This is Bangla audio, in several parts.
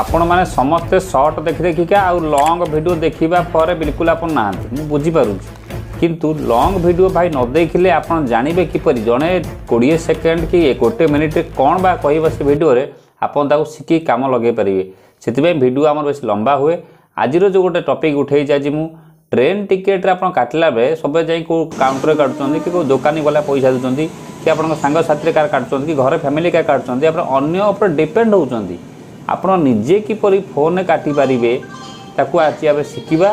ଆପଣମାନେ ସମସ୍ତେ ସର୍ଟ ଦେଖିଦେଖିକା ଆଉ ଲଙ୍ଗ ଭିଡ଼ିଓ ଦେଖିବା ପରେ ବିଲକୁଲ ଆପଣ ନାହାନ୍ତି ମୁଁ ବୁଝିପାରୁଛି କିନ୍ତୁ ଲଙ୍ଗ ଭିଡ଼ିଓ ଭାଇ ନ ଦେଖିଲେ ଆପଣ ଜାଣିବେ କିପରି ଜଣେ କୋଡ଼ିଏ ସେକେଣ୍ଡ କି ଗୋଟେ ମିନିଟ୍ରେ କ'ଣ ବା କହିବ ସେ ଭିଡ଼ିଓରେ ଆପଣ ତାକୁ ଶିଖି କାମ ଲଗାଇ ପାରିବେ ସେଥିପାଇଁ ଭିଡ଼ିଓ ଆମର ବେଶୀ ଲମ୍ବା ହୁଏ ଆଜିର ଯେଉଁ ଗୋଟେ ଟପିକ୍ ଉଠେଇଛି ଆଜି ମୁଁ ଟ୍ରେନ୍ ଟିକେଟ୍ରେ ଆପଣ କାଟିଲା ବେଳେ ସବୁବେଳେ ଯାଇ କେଉଁ କାଉଣ୍ଟରରେ କାଟୁଛନ୍ତି କି କେଉଁ ଦୋକାନୀ ଗଲା ପଇସା ଦେଉଛନ୍ତି କି ଆପଣଙ୍କ ସାଙ୍ଗସାଥିରେ କାହାର କାଟୁଛନ୍ତି କି ଘରେ ଫ୍ୟାମିଲି କାହାର କାଟୁଛନ୍ତି ଆପଣ ଅନ୍ୟ ଉପରେ ଡିପେଣ୍ଡ ହେଉଛନ୍ତି ଆପଣ ନିଜେ କିପରି ଫୋନ୍ କାଟିପାରିବେ ତାକୁ ଆଜି ଆମେ ଶିଖିବା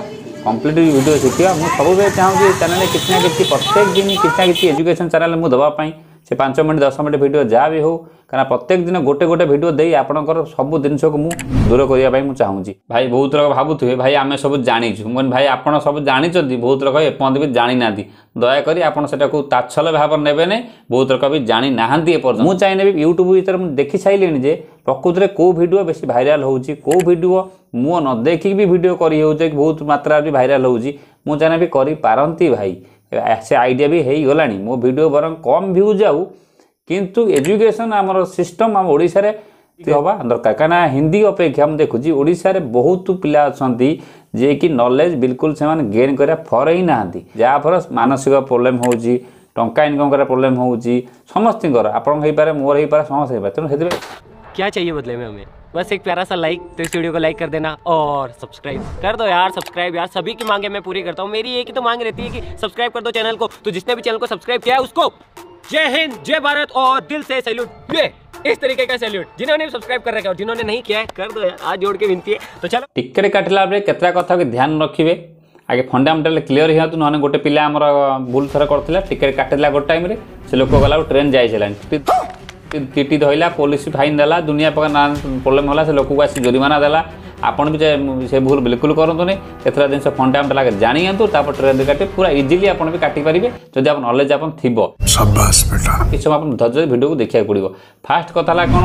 କମ୍ପ୍ଲିଟଲି ଭିଡ଼ିଓ ଶିଖିବା ମୁଁ ସବୁବେଳେ ଚାହୁଁଛି ଏ ଚ୍ୟାନେଲ୍ରେ କିଛି ନା କିଛି ପ୍ରତ୍ୟେକ ଦିନ କିଛି ନା କିଛି ଏଜୁକେସନ୍ ଚ୍ୟାନେଲ୍ ମୁଁ ଦେବା ପାଇଁ ସେ ପାଞ୍ଚ ମିନିଟ୍ ଦଶ ମିନିଟ୍ ଭିଡ଼ିଓ ଯାହା ବି ହେଉ କାରଣ ପ୍ରତ୍ୟେକ ଦିନ ଗୋଟେ ଗୋଟେ ଭିଡ଼ିଓ ଦେଇ ଆପଣଙ୍କର ସବୁ ଜିନିଷକୁ ମୁଁ ଦୂର କରିବା ପାଇଁ ମୁଁ ଚାହୁଁଛି ଭାଇ ବହୁତ ଲୋକ ଭାବୁଥିବେ ଭାଇ ଆମେ ସବୁ ଜାଣିଛୁ ମୁଁ ଭାଇ ଆପଣ ସବୁ ଜାଣିଛନ୍ତି ବହୁତ ଲୋକ ଏପର୍ଯ୍ୟନ୍ତ ବି ଜାଣିନାହାନ୍ତି ଦୟାକରି ଆପଣ ସେଟାକୁ ତାଛଲ ଭାବରେ ନେବେନି ବହୁତ ଲୋକ ବି ଜାଣିନାହାନ୍ତି ଏପର୍ଯ୍ୟନ୍ତ ମୁଁ ଚାହିଁନେବି ୟୁଟ୍ୟୁବ୍ ଭିତରେ ମୁଁ ଦେଖିସାରିଲିଣି ଯେ ପ୍ରକୃତରେ କେଉଁ ଭିଡ଼ିଓ ବେଶୀ ଭାଇରାଲ୍ ହେଉଛି କେଉଁ ଭିଡ଼ିଓ ମୁହଁ ନ ଦେଖିକି ବି ଭିଡ଼ିଓ କରିହେଉଛି ବହୁତ ମାତ୍ରାରେ ବି ଭାଇରାଲ୍ ହେଉଛି ମୁଁ ଜାଣେ ବି କରିପାରନ୍ତି ଭାଇ ସେ ଆଇଡ଼ିଆ ବି ହେଇଗଲାଣି ମୋ ଭିଡ଼ିଓ ବରଂ କମ୍ ଭ୍ୟୁ ଯାଉ କିନ୍ତୁ ଏଜୁକେସନ୍ ଆମର ସିଷ୍ଟମ୍ ଆମ ଓଡ଼ିଶାରେ ହେବା ଦରକାର କାହିଁକିନା ହିନ୍ଦୀ ଅପେକ୍ଷା ମୁଁ ଦେଖୁଛି ଓଡ଼ିଶାରେ ବହୁତ ପିଲା ଅଛନ୍ତି ଯିଏକି ନଲେଜ୍ ବିଲକୁଲ ସେମାନେ ଗେନ୍ କରିବା ଫରେଇ ନାହାନ୍ତି ଯାହାଫଳରେ ମାନସିକ ପ୍ରୋବ୍ଲେମ୍ ହେଉଛି ଟଙ୍କା ଇନକମ୍ କରିବା ପ୍ରୋବ୍ଲେମ୍ ହେଉଛି ସମସ୍ତଙ୍କର ଆପଣଙ୍କ ହେଇପାରେ ମୋର ହେଇପାରେ ସମସ୍ତେ ହେଇପାରେ ତେଣୁ ସେଥିପାଇଁ क्या चाहिए बदले में हमें बस एक प्यारा सा लाइक तो इस वीडियो को लाइक कर देना और सब्सक्राइब कर दो यार सब्सक्राइब यार सभी की मांगे मैं पूरी करता हूँ मेरी एक ही तो मांग रहती है कि सब्सक्राइब कर दो चैनल को तो जिसने भी चैनल को सब्सक्राइब किया है उसको जय हिंद जय भारत और दिल से सैल्यूट ये इस तरीके का सैल्यूट जिन्होंने भी सब्सक्राइब कर रखा है और जिन्होंने नहीं किया है कर दो यार आज जोड़ के विनती है तो चलो टिकट काटला बेले कथा ध्यान रखिए आगे फंडामेटाल क्लीयर हिंतु ना गोटे पिला भूल थर कर टिकेट काटिला गोटे टाइम से लोक गला ट्रेन जाई ଟିଟି ଧଇଲା ପୋଲିସ ଫାଇନ୍ ଦେଲା ଦୁନିଆ ପ୍ରକାର ନାନା ପ୍ରୋବ୍ଲେମ୍ ହେଲା ସେ ଲୋକକୁ ଆସି ଜୋରିମାନା ଦେଲା ଆପଣ ବି ସେ ଭୁଲ ବିଲକୁଲ କରନ୍ତୁନି ଏଥର ଜିନିଷ ଫଣ୍ଡାମେଣ୍ଟାଲ ଆଗରେ ଜାଣିଯାଆନ୍ତୁ ତାପରେ ଟ୍ରେନ୍ କାଟି ପୁରା ଇଜିଲି ଆପଣ ବି କାଟିପାରିବେ ଯଦି ଆପଣ ନଲେଜ ଆପଣ ଥିବ କିଛି ସମୟ ଆପଣ ଧୈର୍ଯ୍ୟ ଭିଡ଼ିଓକୁ ଦେଖିବାକୁ ପଡ଼ିବ ଫାଷ୍ଟ କଥା ହେଲା କ'ଣ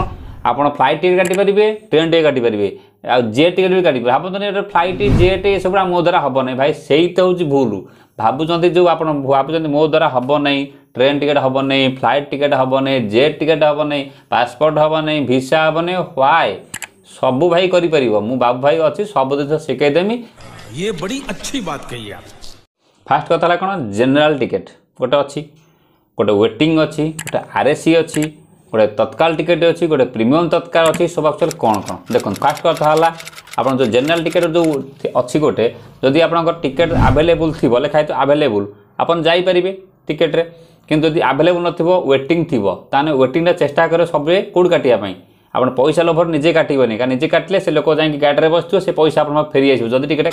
ଆପଣ ଫ୍ଲାଇଟ୍ ଟିକେଟ୍ କାଟିପାରିବେ ଟ୍ରେନ୍ ଟିକେଟ୍ କାଟିପାରିବେ ଆଉ ଜେ ଟିକେଟ୍ ବି କାଟିକି ଭାବନ୍ତୁନି ଗୋଟେ ଫ୍ଲାଇଟ୍ ଜେଟ୍ ଏସବୁ ଆମ ଦ୍ୱାରା ହେବ ନାହିଁ ଭାଇ ସେଇଟା ହେଉଛି ଭୁଲ ଭାବୁଛନ୍ତି ଯେଉଁ ଆପଣ ଭାବୁଛନ୍ତି ମୋ ଦ୍ୱାରା ହେବ ନାହିଁ ট্রেন টিকেট হব নেই ফ্লাইট টিকেট হব নেই জেট টিকেট হব নেই পাসপোর্ট হব নেই ভিসা হব নেই হোয়াই সবু ভাই করিপারিব মু বাবু ভাই অছি সবু জিনিস শিখাই দেমি ইয়ে বড়ি अच्छी बात कही आप ফার্স্ট কথা হল কোন জেনারেল টিকেট গোটে অছি গোটে ওয়েটিং অছি গোটে আরএসি অছি ଗୋଟେ ତତ୍କାଳ ଟିକେଟ୍ ଅଛି ଗୋଟେ ପ୍ରିମିୟମ୍ ତତ୍କାଳ ଅଛି ସବୁ ଆକ୍ଚୁଆଲି କ'ଣ କ'ଣ ଦେଖନ୍ତୁ ଫାଷ୍ଟ କଥା ହେଲା ଆପଣ ଯେଉଁ ଜେନେରାଲ ଟିକେଟ୍ ଯେଉଁ ଅଛି ଗୋଟେ ଯଦି ଆପଣଙ୍କର ଟିକେଟ୍ ଆଭେଲେବୁଲ୍ ଥିବ ଲେଖା ହେଇଥିବ ଆଭେଲେବୁଲ୍ ଆପଣ ଯାଇପାରିବେ ଟିକେଟ୍ରେ କିନ୍ତୁ ଯଦି ଆଭେଲେବୁଲ୍ ନଥିବ ୱେଟିଂ ଥିବ ତାହେଲେ ୱେଟିଂଟା ଚେଷ୍ଟା କରିବ ସବୁବେଳେ କେଉଁଠି କାଟିବା ପାଇଁ ଆପଣ ପଇସା ଲୋଭର ନିଜେ କାଟିବେନି କାରଣ ନିଜେ କାଟିଲେ ସେ ଲୋକ ଯାଇକି ଗାଡ଼ିରେ ବସିଥିବ ସେ ପଇସା ଆପଣ ଫେରି ଆସିବ ଯଦି ଟିକେଟ୍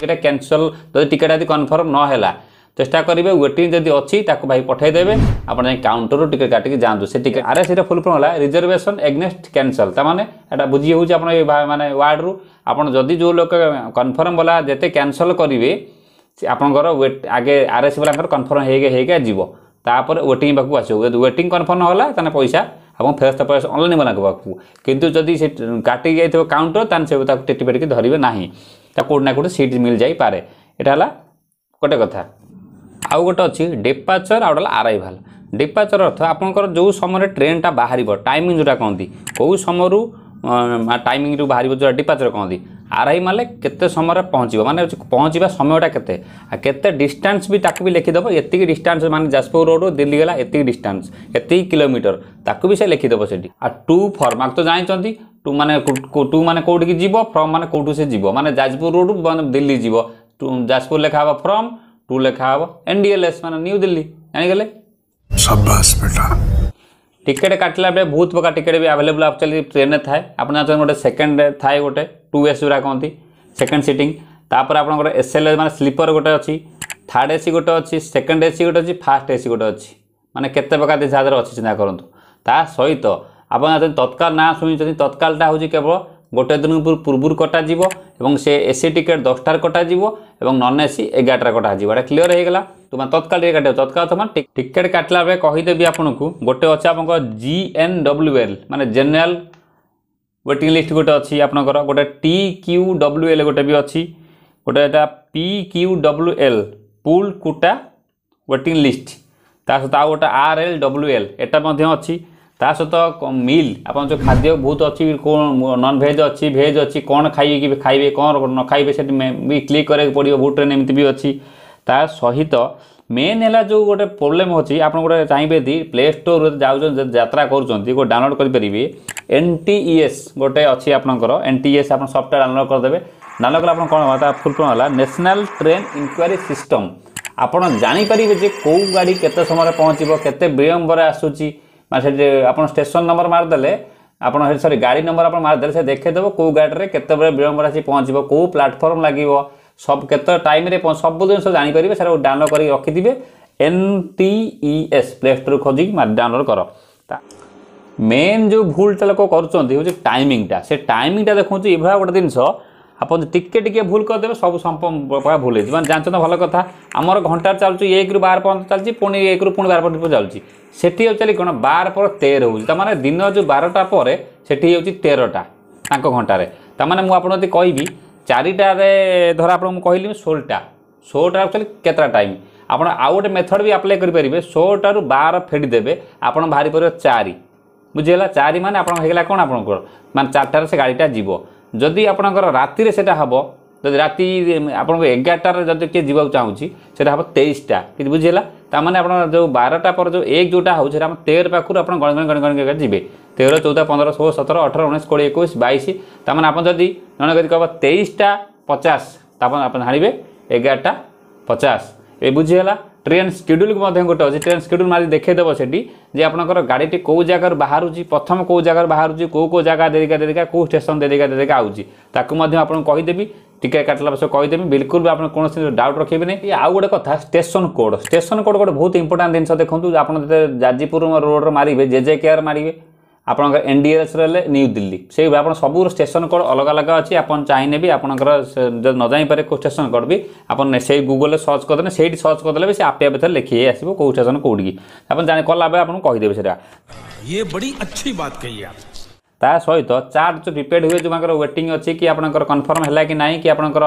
ଟିକେଟ୍ କ୍ୟାନସଲ୍ ଯଦି ଟିକେଟ୍ ଆଦି କନଫର୍ମ ନହେଲା চেষ্টা করবে ওয়েটিং যদি অছি তাকে ভাই পঠাই দেবে আপনার যাই কাউন্টরু টিকেট কাটিকি যাতে সে টিকেট আরে সেটা ফুল ফর্ম হল রিজর্ভেশন এগনেস্ট ক্যানসেল তার মানে এটা বুঝি হচ্ছে আপনার মানে ওয়ার্ডরু আপনার যদি যে লোক কনফর্ম বলা যেতে ক্যানসেল করবে আপনার ওয়েট আগে আর এস বালাঙ্কর কনফর্ম হয়ে হয়ে যাব তাপরে ওয়েটিং পাখু আসব যদি ওয়েটিং কনফর্ম হল তাহলে পয়সা এবং ফেরস্ত পয়সা অনলাইন বালাঙ্ক পাখু কিন্তু যদি সে কাটি যাই কাউন্টর তাহলে সে তাকে টিটি পেটিকি ধরবে না তা কোটি না কোটি সিট মিল যাইপরে এটা হল গোটে কথা আউ গোটে অছি ডেপাচর আউ গোটে আরাইভাল ডেপাচর অর্থ আপনার যে সময় ট্রেনটা বাহার টাইমিং যেটা কহতি কেউ সময় টাইমিং বাহার যেটা ডিপাচর কহতি আড়াই মানে কেতে সময় পৌঁছব মানে পৌঁছবা সময়টা কেতে আর কেতে ডিষ্টান্স বি তাকে বি লিখিদেব এতিকি ডিষ্টান্স মানে যাজপুর রোড্রু দিল্লি গেলা এতিকি ডিষ্টান্স এতিকি কিলোমিটর তাকে বি সে লিখিদেব সেটি আর টু ফর্ম আপনি তো জাঁচান টু মানে টু মানে কোটিকি যাব ফ্রম মানে কোটু সে যাব মানে যাজপুর রোড্রু মানে দিল্লি যাব যাজপুর লেখা হব ফ্রম ଟୁ ଲେଖା ହେବ ଏନ୍ଡିଏଲ୍ଏସ୍ ମାନେ ନ୍ୟୁ ଦିଲ୍ଲୀ ଜାଣିଗଲେ ଟିକେଟ୍ କାଟିଲା ବେଳେ ବହୁତ ପ୍ରକାର ଟିକେଟ୍ ବି ଆଭେଲେବୁଲ୍ ଆକ୍ଚୁଆଲି ଟ୍ରେନ୍ରେ ଥାଏ ଆପଣ ଜାଣିଛନ୍ତି ଗୋଟେ ସେକେଣ୍ଡ ଥାଏ ଗୋଟେ ଟୁ ଏସ୍ ଯେଉଁଟା କହନ୍ତି ସେକେଣ୍ଡ ସିଟିଂ ତାପରେ ଆପଣଙ୍କର ଏସ୍ ଏଲ୍ ମାନେ ସ୍ଲିପର୍ ଗୋଟେ ଅଛି ଥାର୍ଡ଼ ଏସି ଗୋଟେ ଅଛି ସେକେଣ୍ଡ ଏସି ଗୋଟେ ଅଛି ଫାର୍ଷ୍ଟ ଏସି ଗୋଟେ ଅଛି ମାନେ କେତେ ପ୍ରକାର ଦେଶ ହାତରେ ଅଛି ଚିନ୍ତା କରନ୍ତୁ ତା ସହିତ ଆପଣ ଜାଣିଛନ୍ତି ତତ୍କାଳ ନାଁ ଶୁଣିଛନ୍ତି ତତ୍କାଳଟା ହେଉଛି କେବଳ গোটে দিনক পূর্বর কটাযিব এবং সে এসি টিকেট দশটার কটাযিব এবং নন এসি এগারোটার কটাযিব এটা ক্লিয়ার হয়ে গেলা তোমার তৎকাল টিকেট কাটিব তৎকাল তোমার টিকেট কাটলা বেড়ে কহিদেবি আপনার গোটে অছে আপনার জি এন ডব্লু এল মানে জেনারেল ওয়েটিং লিস্ট গোটে অছি আপনার গোটে টি কিউ ডব্লু এল গোটে বি অছি গোটে এটা P Q W L pool quota waiting list তা সহ আউ গোটে আর এল ডব্লু এল এটা মধ্যে অছি ତା ସହିତ ମିଲ୍ ଆପଣ ଯେଉଁ ଖାଦ୍ୟ ବହୁତ ଅଛି କ'ଣ ନନ୍ଭେଜ୍ ଅଛି ଭେଜ୍ ଅଛି କ'ଣ ଖାଇବେ କି ଖାଇବେ କ'ଣ ନ ଖାଇବେ ସେଠି ବି କ୍ଲିକ୍ କରିବାକୁ ପଡ଼ିବ ବହୁତ ଟ୍ରେନ୍ ଏମିତି ବି ଅଛି ତା ସହିତ ମେନ୍ ହେଲା ଯେଉଁ ଗୋଟେ ପ୍ରୋବ୍ଲେମ୍ ଅଛି ଆପଣ ଗୋଟେ ଚାହିଁବେ ଯଦି ପ୍ଲେ ଷ୍ଟୋର୍ରୁ ଯାଉଛନ୍ତି ଯାତ୍ରା କରୁଛନ୍ତି ଗୋଟେ ଡାଉନଲୋଡ଼୍ କରିପାରିବେ ଏନ୍ ଟି ଇ ଏସ୍ ଗୋଟେ ଅଛି ଆପଣଙ୍କର ଏନ୍ ଟି ଏସ୍ ଆପଣ ସଫ୍ଟୱେର୍ ଡାଉନଲୋଡ଼୍ କରିଦେବେ ଡାଉନଲୋଡ଼୍ କଲେ ଆପଣ କ'ଣ ହେବ ତା ଫୁଲ୍ କଣ ହେଲା ନ୍ୟାସନାଲ୍ ଟ୍ରେନ୍ ଇନକ୍ୱାରି ସିଷ୍ଟମ୍ ଆପଣ ଜାଣିପାରିବେ ଯେ କେଉଁ ଗାଡ଼ି କେତେ ସମୟରେ ପହଞ୍ଚିବ କେତେ ବିଳମ୍ବରେ ଆସୁଛି ସେଠି ଆପଣ ଷ୍ଟେସନ୍ ନମ୍ବର ମାରିଦେଲେ ଆପଣ ସେଠି ସରି ଗାଡ଼ି ନମ୍ବର ଆପଣ ମାରିଦେଲେ ସେ ଦେଖେଇଦେବ କେଉଁ ଗାଡ଼ିରେ କେତେବେଳେ ବିଳମ୍ବରେ ଆସି ପହଞ୍ଚିବ କେଉଁ ପ୍ଲାଟଫର୍ମ ଲାଗିବ ସବୁ କେତେ ଟାଇମ୍ରେ ସବୁ ଜିନିଷ ଜାଣିପାରିବେ ସେଟା ଡାଉନଲୋଡ଼ କରିକି ରଖିଥିବେ N T E S play store ଖୋଜିକି ଡାଉନଲୋଡ଼ କର ମେନ୍ ଯେଉଁ ଭୁଲଟା ଲୋକ କରୁଛନ୍ତି ହେଉଛି ଟାଇମିଂଟା ସେ ଟାଇମିଂଟା ଦେଖୁଛି ଏଭଳିଆ ଗୋଟେ ଜିନିଷ ଆପଣ ଟିକେ ଟିକେ ଭୁଲ କରିଦେବେ ସବୁ ସମ୍ପର୍କ ଭୁଲ ହେଇଯିବ ମାନେ ଜାଣିଛନ୍ତି ଭଲ କଥା ଆମର ଘଣ୍ଟାରେ ଚାଲୁଛି ଏକରୁ ବାର ପର୍ଯ୍ୟନ୍ତ ଚାଲିଛି ପୁଣି ଏକରୁ ପୁଣି ବାର ପର୍ଯ୍ୟନ୍ତ ଚାଲୁଛି ସେଠି ହେଉଚାଲି କ'ଣ ବାର ପରେ ତେର ହେଉଛି ତା'ମାନେ ଦିନ ଯେଉଁ ବାରଟା ପରେ ସେଠି ହେଉଛି ତେରଟା ତାଙ୍କ ଘଣ୍ଟାରେ ତା'ମାନେ ମୁଁ ଆପଣ ଯଦି କହିବି ଚାରିଟାରେ ଧର ଆପଣ ମୁଁ କହିଲି ଷୋହଳଟା ଷୋହଳଟା ଆକ୍ଚୁଆଲି କେତେଟା ଟାଇମ୍ ଆପଣ ଆଉ ଗୋଟେ ମେଥଡ଼ ବି ଆପ୍ଲାଏ କରିପାରିବେ ଷୋହଳଟାରୁ ବାର ଫେଡ଼ିଦେବେ ଆପଣ ବାହାରିପାରିବ ଚାରି ବୁଝିଗଲା ଚାରି ମାନେ ଆପଣଙ୍କ ହେଇଗଲା କ'ଣ ଆପଣଙ୍କର ମାନେ ଚାରିଟାରେ ସେ ଗାଡ଼ିଟା ଯିବ ଯଦି ଆପଣଙ୍କର ରାତିରେ ସେଇଟା ହେବ ଯଦି ରାତି ଆପଣଙ୍କ ଏଗାରଟାରେ ଯଦି କିଏ ଯିବାକୁ ଚାହୁଁଛି ସେଇଟା ହେବ ତେଇଶଟା କିଛି ବୁଝିହେଲା ତାମାନେ ଆପଣ ଯେଉଁ ବାରଟା ପରେ ଯେଉଁ ଏକ ଯେଉଁଟା ହେଉଛି ସେଇଟା ଆମ ତେର ପାଖରୁ ଆପଣ ଗଣ ଗଣ ଗଣ ଗଣ ଯିବେ ତେର ଚଉଦ ପନ୍ଦର ଷୋହଳ ସତର ଅଠର ଉଣେଇଶ କୋଡ଼ିଏ ଏକୋଇଶ ବାଇଶ ତାମାନେ ଆପଣ ଯଦି ଜଣେ ଯଦି କହିବ ତେଇଶଟା ପଚାଶ ତାପରେ ଆପଣ ହାଣିବେ ଏଗାରଟା ପଚାଶ ଏ ବୁଝିହେଲା ট্রেন স্কেডুলকে মধ্যে গোটে অছে ট্রেন স্কেডুল মারি দেখাইদেব সেটি যে আপনার গাড়িটি কেউ জায়গার বাহুছি প্রথম কেউ জায়গার বাহুছি কেউ কেউ জায়গা দেরিকা দেরিকা কেউ স্টেসন দেরিকা দেরিকা আউছি তাকে মধ্যে আপনার কহিদেবি টিকেট কাটিলা পরে কহিদেবি বিলকুল বি আপনার কোণী ডাউট রখাইবেনি এই আউ গোটে কথা স্টেসন কোড স্টেসন কোড গোটে বহুত ইম্পর্টাট জিনিস দেখুন আপনার যাজপুর রোড্রে মারিবে জে জে কেয়ার মারিবে ଆପଣଙ୍କର ଏନ୍ ଡି ଏସ୍ ରହିଲେ ନ୍ୟୁ ଦିଲ୍ଲୀ ସେଇ ଆପଣ ସବୁ ଷ୍ଟେସନ୍ କୋଡ଼୍ ଅଲଗା ଅଲଗା ଅଛି ଆପଣ ଚାହିଁଲେ ବି ଆପଣଙ୍କର ଯଦି ନ ଜାଣିପାରେ କେଉଁ ଷ୍ଟେସନ୍ କୋଡ଼୍ ବି ଆପଣ ସେଇ ଗୁଗଲ୍ରେ ସର୍ଚ୍ଚ କରିଦେଲେ ସେଇଠି ସର୍ଚ୍ଚ କରିଦେଲେ ବି ସେ ଆପେ ଆପେ ଥରେ ଲେଖି ଆସିବ କେଉଁ ଷ୍ଟେସନ୍ କେଉଁଠିକି ଆପଣ ଜାଣି କଲା ପରେ ଆପଣଙ୍କୁ କହିଦେବେ ସେଇଟା ଇଏ ବଡ଼ି अच्छी बात कही आप ତା ସହିତ ଚାର୍ଜ ଯେଉଁ ପ୍ରିପେଡ୍ ହୁଏ ଯେଉଁମାନଙ୍କର ୱେଟିଂ ଅଛି କି ଆପଣଙ୍କର କନଫର୍ମ ହେଲା କି ନାହିଁ କି ଆପଣଙ୍କର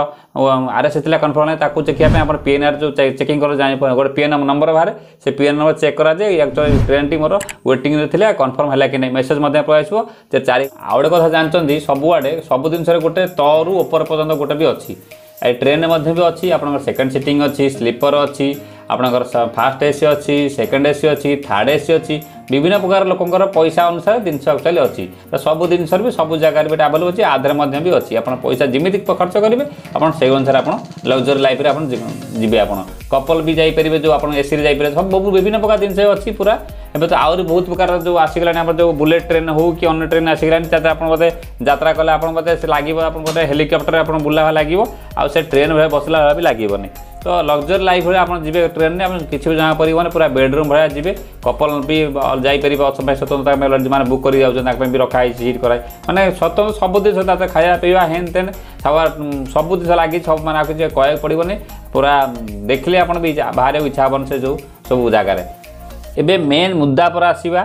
ଆର୍ ଏସ୍ ଥିଲା କନଫର୍ମ ନାହିଁ ତାକୁ ଚେକିବା ପାଇଁ ଆପଣ ପିଏନ୍ଆର୍ ଯେଉଁ ଚେକିଂ କର ଜାଣି ଗୋଟେ ପିଏନ୍ ନମ୍ବର ବାହାରେ ସେ ପିଏନ୍ ନମ୍ବର ଚେକ୍ କରାଯାଏ ଆକ୍ଚୁଆଲି ଟ୍ରେନ୍ଟି ମୋର ୱେଟିଂରେ ଥିଲା କନଫର୍ମ ହେଲା କି ନାହିଁ ମେସେଜ୍ ମଧ୍ୟ ପଳାଇ ଆସିବ ଯେ ଚାରି ଆଉ ଗୋଟେ କଥା ଜାଣିଛନ୍ତି ସବୁଆଡ଼େ ସବୁ ଜିନିଷରେ ଗୋଟେ ତରୁ ଉପର ପର୍ଯ୍ୟନ୍ତ ଗୋଟେ ବି ଅଛି ଏ ଟ୍ରେନ୍ରେ ମଧ୍ୟ ବି ଅଛି ଆପଣଙ୍କର ସେକେଣ୍ଡ ସିଟିଂ ଅଛି ସ୍ଲିପର୍ ଅଛି ଆପଣଙ୍କର ଫାର୍ଷ୍ଟ ଏସି ଅଛି ସେକେଣ୍ଡ ଏସି ଅଛି ଥାର୍ଡ଼ ଏସି ଅଛି বিভিন্ন প্রকার লোকঙ্কর পয়সা অনুসারে জিনিস একচুয়ালি অছি সবু জিনিস বি সবু জায়গার বি আভেলেবল অছি আধারে মধ্যে বি অছি আপনার পয়সা যেমি খরচ করবে আপনার সেই অনুসারে আপনার লক্সরি লাইফে আপনার যাবে আপনার କପଲ୍ ବି ଯାଇପାରିବେ ଯେଉଁ ଆପଣ ଏସିରେ ଯାଇପାରିବେ ସବୁ ବିଭିନ୍ନ ପ୍ରକାର ଜିନିଷ ଅଛି ପୁରା ଏବେ ତ ଆହୁରି ବହୁତ ପ୍ରକାର ଯେଉଁ ଆସିଗଲାଣି ଆମର ଯେଉଁ ବୁଲେଟ୍ ଟ୍ରେନ୍ ହେଉ କି ଅନ୍ୟ ଟ୍ରେନ୍ ଆସିଗଲାଣି ତାଦେହରେ ଆପଣ ବୋଧେ ଯାତ୍ରା କଲେ ଆପଣ ବୋଧେ ସେ ଲାଗିବ ଆପଣ ବୋଧେ ହେଲିକପ୍ଟରରେ ଆପଣ ବୁଲା ଲାଗିବ ଆଉ ସେ ଟ୍ରେନ୍ ଭଳିଆ ବସିଲା ଭଳିଆ ବି ଲାଗିବନି ତ ଲକ୍ଜରୀ ଲାଇଫ୍ ଭଳିଆ ଆପଣ ଯିବେ ଟ୍ରେନ୍ରେ ଆପଣ କିଛି ବି ଜଣା ପରିବନି ପୁରା ବେଡ଼ରୁମ୍ ଭଳିଆ ଯିବେ କପଲ୍ ବି ଯାଇପାରିବେ ଅଛ ପାଇଁ ସ୍ୱତନ୍ତ୍ର ମାନେ ବୁକ୍ କରି ଯାଉଛନ୍ତି ତାଙ୍କ ପାଇଁ ବି ରଖା ହେଇଛି ସିଟ୍ କରାଏ ମାନେ ସ୍ୱତନ୍ତ୍ର ସବୁ ଜିନିଷ ତା ଖାଇବା ପିଇବା ହେନ୍ ତେନ୍ সবার সবু জিনিস লাগি সব মানে কিছু কয়েক পড়বনি পুরা দেখলে আপনার বি বাহারে ইচ্ছা হবন সে যে সব জায়গায় এবে মেন মুদা পর আসবা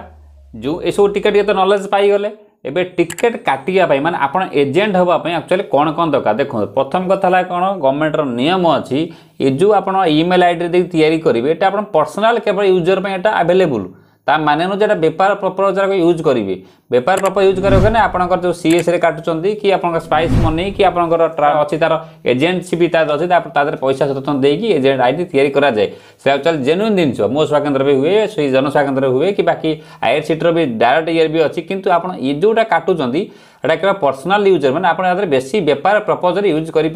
যে এসব টিকেট টিকে তো নলেজ পাইগলে এবে টিকেট কাটিবা মানে আপনার এজেন্ট হওয়া আকচুয়ালি কম কম দরকার দেখুন প্রথম কথা হল কোণ গভর্নমেন্টর নিয়ম অছি এ যে আপনার ইমেল আইডি দিয়ে তৈরি করবে এটা আপনার পর্সোনাল কেবল ইউজর এটা আভেলেবল ତା ମାନେ ଅନୁଯାୟୀ ଏଇଟା ବେପାର ପ୍ରପର ଯାକ ୟୁଜ୍ କରିବେ ବେପାର ପ୍ରପର ୟୁଜ୍ କରିବାକୁ ହେଲେ ଆପଣଙ୍କର ଯେଉଁ ସିଏସ୍ରେ କାଟୁଛନ୍ତି କି ଆପଣଙ୍କର ସ୍ପାଇସ୍ ମନି କି ଆପଣଙ୍କର ଅଛି ତା'ର ଏଜେନ୍ସି ବି ତା'ର ଅଛି ତା ଦେହରେ ପଇସା ସଚେତନ ଦେଇକି ଏଜେଣ୍ଟ ଆଇଡି ତିଆରି କରାଯାଏ ସେ ଆକ୍ଚୁଆଲି ଜେନୁଇନ୍ ଜିନିଷ ମୋ ସ୍ୱାକେନ୍ଦ୍ର ବି ହୁଏ ସେଇ ଜନସ୍ୱାକେନ୍ଦ୍ର ହୁଏ କି ବାକି ଆଇଆର୍ସିଟିର ବି ଡାଇରେକ୍ଟ ଇୟର୍ ବି ଅଛି କିନ୍ତୁ ଆପଣ ଏ ଯେଉଁଟା କାଟୁଛନ୍ତି यहाँ पर्सनाल यूजर मैंने आप बेसी बेपार प्रपोज यूज करें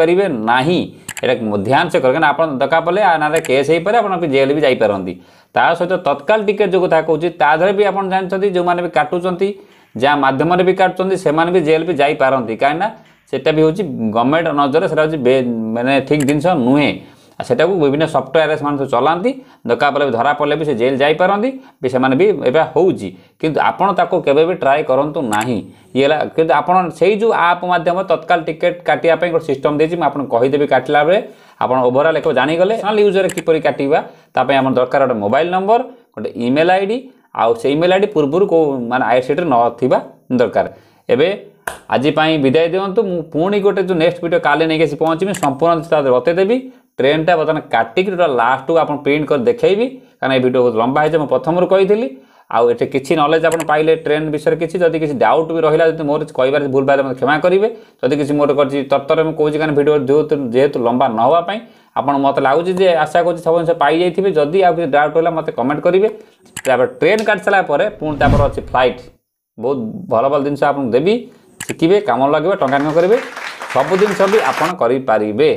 ध्यान से करके आप दका पड़े ना केस हो पारे आप जेल भी जापारती सहित तत्काल टिकेट जो क्या कहते हैं भी आप जानते जो मैंने भी काटूँच जहाँ मध्यम भी काटुच्च से भी जेल भी जापारती कहीं सेटा भी हूँ गवर्नमेंट नजर से मैंने ठीक जिनस नुहे সেটাকে বিভিন্ন সফটওয়্যারে সে চলাতে দরকার পড়লে ধরা পড়লে সে জেল যাইপারতি বি সে এবার হোচি কিন্তু আপনার তাকে কেবে বি ট্রাই করতু না ইয়ে কিন্তু আপনার সেই যে আপ মাধ্যমে তৎকাল টিকেট কাটিয়া গোটে সিষ্টম দিয়েছি আপনার কেদেবি কাটলা বেড়ে আপনার ওভরঅল এক জাগলে ইউজর কিপর কাটবা তাপরে আমার দরকার গোটে মোবাইল নম্বর গোটে ইমেল আইডি আউ ইমেল আইডি পূর্ব মানে আইসিটে নথিবা দরকার এবে আজ বিদায় দিও মু পুঁ গোটে যে নেক্সট ভিডিও কালে নিয়ে আসি পৌঁছবি সম্পূর্ণ তাদের বতাই বতাইদেবি ট্রেনটা ବର୍ତ୍ତମାନ କାଟିକି ଟୋଟାଲ୍ ଲାଷ୍ଟକୁ ଆପଣ ପ୍ରିଣ୍ଟ କରି ଦେଖେଇବି କାରଣ ଏ ଭିଡ଼ିଓ ବହୁତ ଲମ୍ବା ହେଇଛି ମୁଁ ପ୍ରଥମରୁ କହିଥିଲି ଆଉ ଏଠି କିଛି ନଲେଜ ଆପଣ ପାଇଲେ ଟ୍ରେନ୍ ବିଷୟରେ କିଛି ଯଦି କିଛି ଡାଉଟ୍ ବି ରହିଲା ଯଦି ମୋର କହିବାରେ ଭୁଲ ପାଇଲେ ମୋତେ କ୍ଷମା କରିବେ ଯଦି କିଛି ମୋର କରିଛି ତରତରରେ ମୁଁ କହୁଛି କାରଣ ଭିଡ଼ିଓ ଯେହେତୁ ଲମ୍ବା ନ ହେବା ପାଇଁ ଆପଣ ମୋତେ ଲାଗୁଛି ଯେ ଆଶା କରୁଛି ସବୁ ଜିନିଷ ପାଇଯାଇଥିବେ ଯଦି ଆଉ କିଛି ଡାଉଟ୍ ହେଲା ମୋତେ କମେଣ୍ଟ କରିବେ ତାପରେ ଟ୍ରେନ୍ କାଟି ସାରିଲା ପରେ ପୁଣି ତାପରେ ଅଛି ଫ୍ଲାଇଟ୍ ବହୁତ ଭଲ ଭଲ ଜିନିଷ ଆପଣଙ୍କୁ ଦେବି ଶିଖିବେ କାମ ଲଗାଇବେ ଟଙ୍କା କରିବେ ସବୁ ଜିନିଷ ବି ଆପଣ କରିପାରିବେ